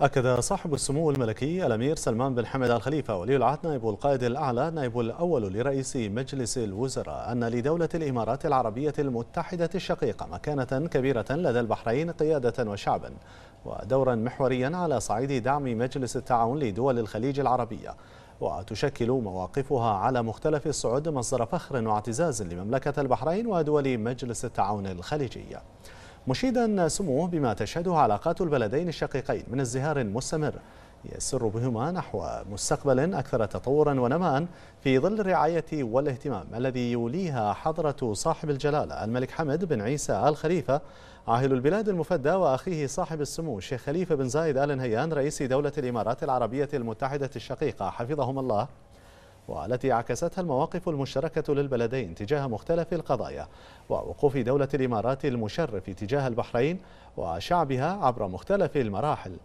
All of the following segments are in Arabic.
أكد صاحب السمو الملكي الأمير سلمان بن حمد الخليفة ولي العهد نائب القائد الأعلى نائب الأول لرئيس مجلس الوزراء أن لدولة الإمارات العربية المتحدة الشقيقة مكانة كبيرة لدى البحرين قيادة وشعبا ودورا محوريا على صعيد دعم مجلس التعاون لدول الخليج العربية وتشكل مواقفها على مختلف الصعود مصدر فخر واعتزاز لمملكة البحرين ودول مجلس التعاون الخليجية مشيدا سموه بما تشهده علاقات البلدين الشقيقين من ازدهار مستمر يسر بهما نحو مستقبل أكثر تطورا ونماء في ظل الرعاية والاهتمام الذي يوليها حضرة صاحب الجلالة الملك حمد بن عيسى آل خليفة عاهل البلاد المفدى وأخيه صاحب السمو الشيخ خليفة بن زايد آل نهيان رئيس دولة الإمارات العربية المتحدة الشقيقة حفظهم الله والتي عكستها المواقف المشتركة للبلدين تجاه مختلف القضايا ووقوف دولة الإمارات المشرف تجاه البحرين وشعبها عبر مختلف المراحل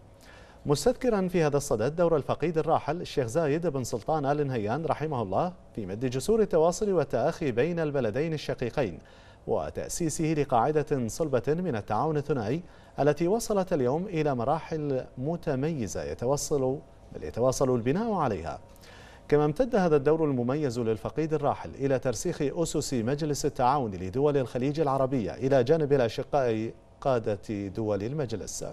مستذكرا في هذا الصدد دور الفقيد الراحل الشيخ زايد بن سلطان آل نهيان رحمه الله في مد جسور التواصل والتأخي بين البلدين الشقيقين وتأسيسه لقاعدة صلبة من التعاون الثنائي التي وصلت اليوم إلى مراحل متميزة يتوصل بل يتواصل البناء عليها كما امتد هذا الدور المميز للفقيد الراحل إلى ترسيخ أسس مجلس التعاون لدول الخليج العربية إلى جانب الأشقاء قادة دول المجلس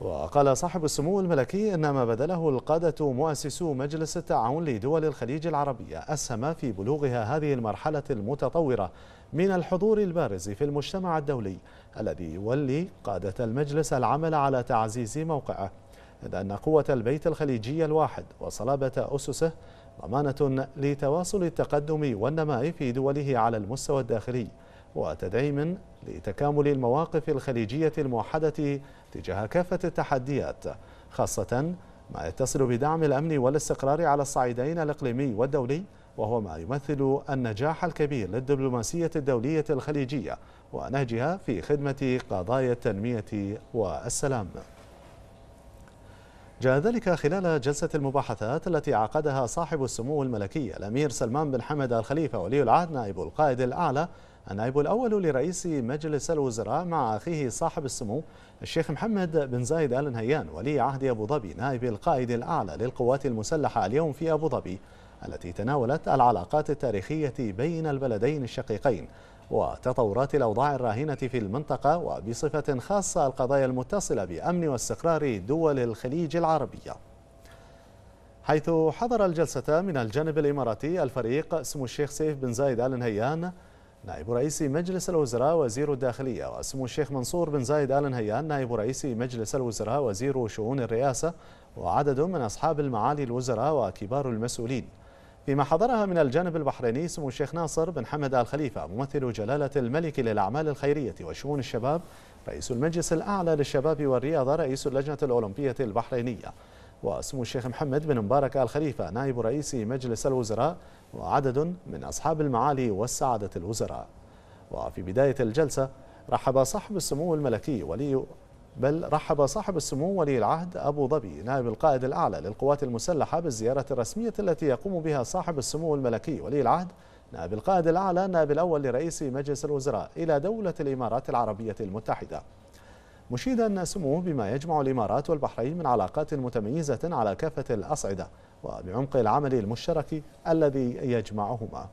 وقال صاحب السمو الملكي أن ما بذله القادة مؤسسو مجلس التعاون لدول الخليج العربية أسهم في بلوغها هذه المرحلة المتطورة من الحضور البارز في المجتمع الدولي الذي يولي قادة المجلس العمل على تعزيز موقعه إذ أن قوة البيت الخليجي الواحد وصلابة أسسه ضمانة لتواصل التقدم والنماء في دوله على المستوى الداخلي وتدعيم لتكامل المواقف الخليجية الموحدة تجاه كافة التحديات خاصة ما يتصل بدعم الأمن والاستقرار على الصعيدين الإقليمي والدولي وهو ما يمثل النجاح الكبير للدبلوماسية الدولية الخليجية ونهجها في خدمة قضايا التنمية والسلام جاء ذلك خلال جلسة المباحثات التي عقدها صاحب السمو الملكي الأمير سلمان بن حمد الخليفة ولي العهد نائب القائد الأعلى النائب الأول لرئيس مجلس الوزراء مع أخيه صاحب السمو الشيخ محمد بن زايد آل نهيان ولي عهد أبو ظبي نائب القائد الأعلى للقوات المسلحة اليوم في أبو ظبي التي تناولت العلاقات التاريخية بين البلدين الشقيقين وتطورات الأوضاع الراهنة في المنطقة وبصفة خاصة القضايا المتصلة بأمن واستقرار دول الخليج العربية حيث حضر الجلسة من الجانب الإماراتي الفريق سمو الشيخ سيف بن زايد آل نهيان نائب رئيس مجلس الوزراء وزير الداخلية وسمو الشيخ منصور بن زايد آل نهيان نائب رئيس مجلس الوزراء وزير شؤون الرئاسة وعدد من أصحاب المعالي الوزراء وكبار المسؤولين فيما حضرها من الجانب البحريني سمو الشيخ ناصر بن حمد آل خليفة ممثل جلالة الملك للأعمال الخيرية وشؤون الشباب رئيس المجلس الأعلى للشباب والرياضة رئيس اللجنة الأولمبية البحرينية وسمو الشيخ محمد بن مبارك آل خليفة نائب رئيس مجلس الوزراء وعدد من أصحاب المعالي والسعادة الوزراء وفي بداية الجلسة رحب صاحب السمو الملكي ولي بل رحب صاحب السمو ولي العهد أبو ظبي نائب القائد الأعلى للقوات المسلحة بالزيارة الرسمية التي يقوم بها صاحب السمو الملكي ولي العهد نائب القائد الأعلى نائب الأول لرئيس مجلس الوزراء إلى دولة الإمارات العربية المتحدة مشيدا سموه بما يجمع الإمارات والبحرين من علاقات متميزة على كافة الأصعدة وبعمق العمل المشترك الذي يجمعهما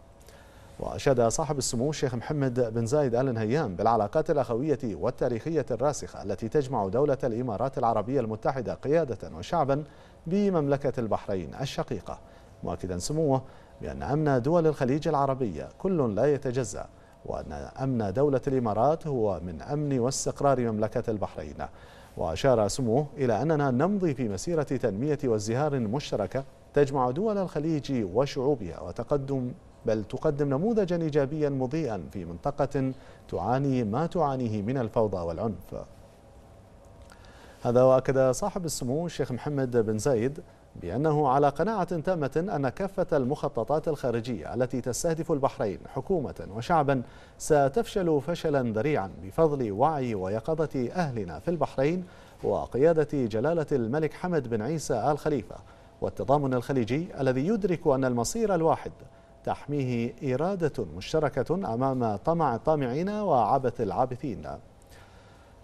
وأشاد صاحب السمو الشيخ محمد بن زايد آل نهيان بالعلاقات الأخوية والتاريخية الراسخة التي تجمع دولة الإمارات العربية المتحدة قيادة وشعبا بمملكة البحرين الشقيقة مؤكدا سموه بأن أمن دول الخليج العربية كل لا يتجزأ وأن أمن دولة الإمارات هو من أمن واستقرار مملكة البحرين وأشار سموه إلى أننا نمضي في مسيرة تنمية وازدهار مشتركة تجمع دول الخليج وشعوبها وتقدم بل تقدم نموذجا إيجابيا مضيئا في منطقة تعاني ما تعانيه من الفوضى والعنف هذا وأكد صاحب السمو الشيخ محمد بن زايد بأنه على قناعة تامة أن كافة المخططات الخارجية التي تستهدف البحرين حكومة وشعبا ستفشل فشلا ذريعا بفضل وعي ويقظة أهلنا في البحرين وقيادة جلالة الملك حمد بن عيسى آل خليفة والتضامن الخليجي الذي يدرك أن المصير الواحد تحميه إرادة مشتركة أمام طمع الطامعين وعبث العابثين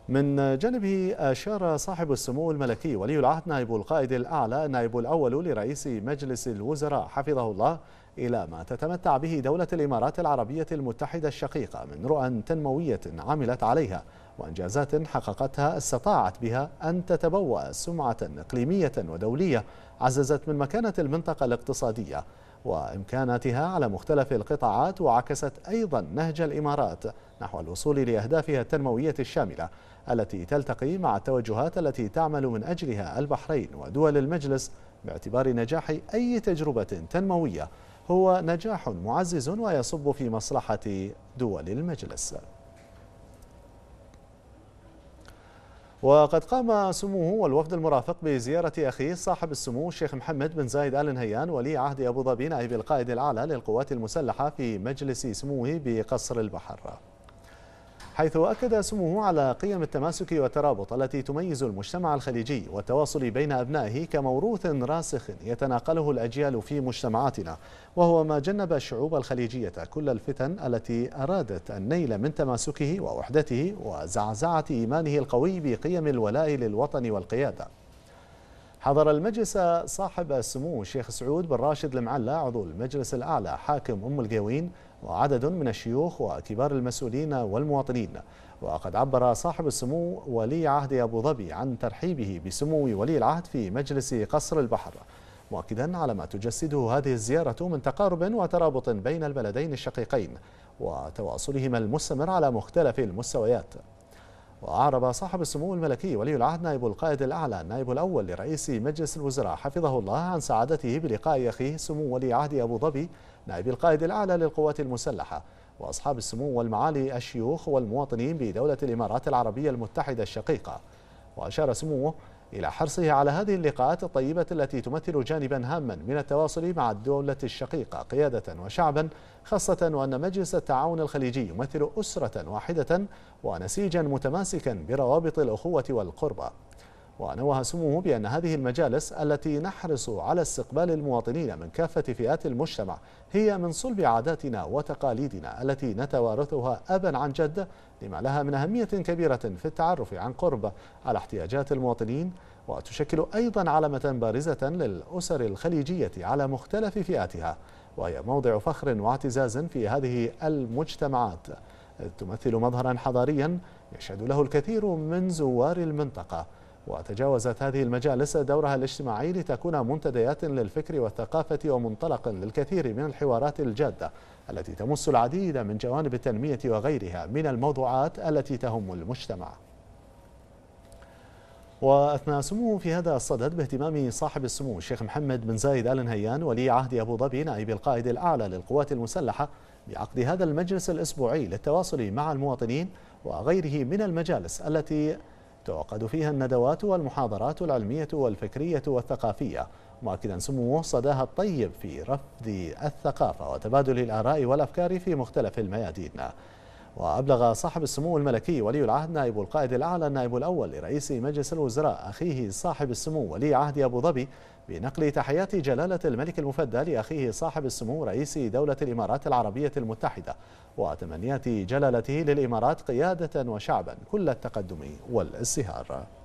من جانبه أشار صاحب السمو الملكي ولي العهد نائب القائد الأعلى النائب الأول لرئيس مجلس الوزراء حفظه الله إلى ما تتمتع به دولة الإمارات العربية المتحدة الشقيقة من رؤى تنموية عملت عليها وإنجازات حققتها استطاعت بها أن تتبوأ سمعة إقليمية ودولية عززت من مكانة المنطقة الاقتصادية وإمكاناتها على مختلف القطاعات وعكست أيضا نهج الإمارات نحو الوصول لأهدافها التنموية الشاملة التي تلتقي مع التوجهات التي تعمل من أجلها البحرين ودول المجلس باعتبار نجاح أي تجربة تنموية هو نجاح معزز ويصب في مصلحة دول المجلس وقد قام سموه والوفد المرافق بزيارة أخيه صاحب السمو الشيخ محمد بن زايد آل نهيان ولي عهد أبو ظبي نائب القائد الأعلى للقوات المسلحة في مجلس سموه بقصر البحر حيث أكد سموه على قيم التماسك والترابط التي تميز المجتمع الخليجي والتواصل بين أبنائه كموروث راسخ يتناقله الأجيال في مجتمعاتنا وهو ما جنب الشعوب الخليجية كل الفتن التي أرادت النيل من تماسكه ووحدته وزعزعة إيمانه القوي بقيم الولاء للوطن والقيادة حضر المجلس صاحب السمو الشيخ سعود بن راشد المعلى عضو المجلس الأعلى حاكم أم القوين وعدد من الشيوخ وكبار المسؤولين والمواطنين وقد عبر صاحب السمو ولي عهد أبو ظبي عن ترحيبه بسمو ولي العهد في مجلس قصر البحر مؤكدا على ما تجسده هذه الزيارة من تقارب وترابط بين البلدين الشقيقين وتواصلهما المستمر على مختلف المستويات وأعرب صاحب السمو الملكي ولي العهد نائب القائد الأعلى النائب الأول لرئيس مجلس الوزراء حفظه الله عن سعادته بلقاء أخيه سمو ولي عهد أبو ظبي نائب القائد الأعلى للقوات المسلحة وأصحاب السمو والمعالي الشيوخ والمواطنين بدولة الإمارات العربية المتحدة الشقيقة وأشار سموه إلى حرصه على هذه اللقاءات الطيبة التي تمثل جانبا هاما من التواصل مع الدولة الشقيقة قيادة وشعبا خاصة وأن مجلس التعاون الخليجي يمثل أسرة واحدة ونسيجا متماسكا بروابط الأخوة والقربة ونوه سموه بأن هذه المجالس التي نحرص على استقبال المواطنين من كافة فئات المجتمع هي من صلب عاداتنا وتقاليدنا التي نتوارثها أبا عن جد لما لها من أهمية كبيرة في التعرف عن قرب على احتياجات المواطنين وتشكل أيضا علامة بارزة للأسر الخليجية على مختلف فئاتها وهي موضع فخر واعتزاز في هذه المجتمعات تمثل مظهرا حضاريا يشهد له الكثير من زوار المنطقة وتجاوزت هذه المجالس دورها الاجتماعي لتكون منتديات للفكر والثقافة ومنطلقا للكثير من الحوارات الجادة التي تمس العديد من جوانب التنمية وغيرها من الموضوعات التي تهم المجتمع وأثناء سموه في هذا الصدد باهتمام صاحب السمو الشيخ محمد بن زايد آل نهيان ولي عهد أبو ظبي نائب القائد الأعلى للقوات المسلحة بعقد هذا المجلس الأسبوعي للتواصل مع المواطنين وغيره من المجالس التي تعقد فيها الندوات والمحاضرات العلمية والفكرية والثقافية مؤكدا سموه صداها الطيب في رفض الثقافة وتبادل الآراء والأفكار في مختلف الميادين وأبلغ صاحب السمو الملكي ولي العهد نائب القائد الأعلى النائب الأول لرئيس مجلس الوزراء أخيه صاحب السمو ولي عهد أبو ظبي بنقل تحيات جلالة الملك المفدى لأخيه صاحب السمو رئيس دولة الإمارات العربية المتحدة وتمنيات جلالته للإمارات قيادة وشعبا كل التقدم والازدهار